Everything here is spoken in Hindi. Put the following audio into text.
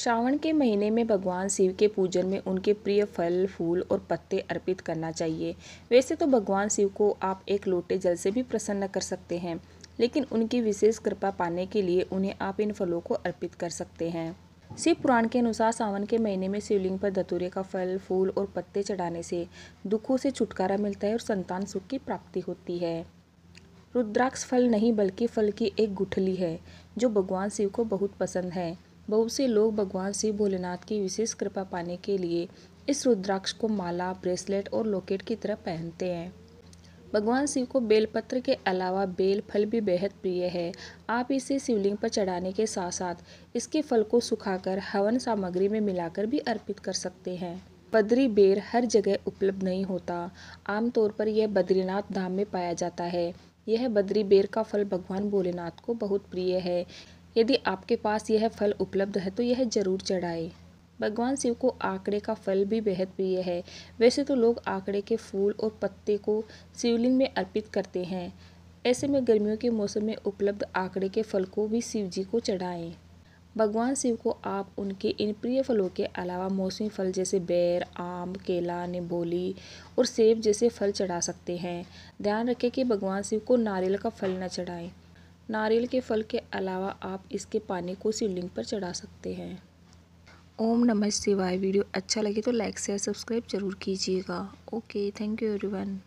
श्रावण के महीने में भगवान शिव के पूजन में उनके प्रिय फल फूल और पत्ते अर्पित करना चाहिए वैसे तो भगवान शिव को आप एक लोटे जल से भी प्रसन्न कर सकते हैं लेकिन उनकी विशेष कृपा पाने के लिए उन्हें आप इन फलों को अर्पित कर सकते हैं शिव पुराण के अनुसार सावन के महीने में शिवलिंग पर धतूरे का फल फूल और पत्ते चढ़ाने से दुखों से छुटकारा मिलता है और संतान सुख की प्राप्ति होती है रुद्राक्ष फल नहीं बल्कि फल की एक गुठली है जो भगवान शिव को बहुत पसंद है बहुत से लोग भगवान शिव भोलेनाथ की विशेष कृपा पाने के लिए इस रुद्राक्ष को माला ब्रेसलेट और लॉकेट की तरह पहनते हैं भगवान शिव को बेलपत्र के अलावा बेल फल भी बेहद प्रिय है आप इसे शिवलिंग पर चढ़ाने के साथ साथ इसके फल को सुखाकर हवन सामग्री में मिलाकर भी अर्पित कर सकते हैं बद्री बेर हर जगह उपलब्ध नहीं होता आमतौर पर यह बद्रीनाथ धाम में पाया जाता है यह बद्री बेर का फल भगवान भोलेनाथ को बहुत प्रिय है यदि आपके पास यह फल उपलब्ध है तो यह जरूर चढ़ाएं भगवान शिव को आंकड़े का फल भी बेहद प्रिय है वैसे तो लोग आंकड़े के फूल और पत्ते को शिवलिंग में अर्पित करते हैं ऐसे में गर्मियों के मौसम में उपलब्ध आंकड़े के फल को भी शिव जी को चढ़ाएं भगवान शिव को आप उनके इन प्रिय फलों के अलावा मौसमी फल जैसे बेर आम केला निबोली और सेब जैसे फल चढ़ा सकते हैं ध्यान रखें कि भगवान शिव को नारियल का फल न चढ़ाएं नारियल के फल के अलावा आप इसके पानी को शिवलिंग पर चढ़ा सकते हैं ओम नमः शिवाय वीडियो अच्छा लगे तो लाइक शेयर सब्सक्राइब जरूर कीजिएगा ओके थैंक यू एवरीवन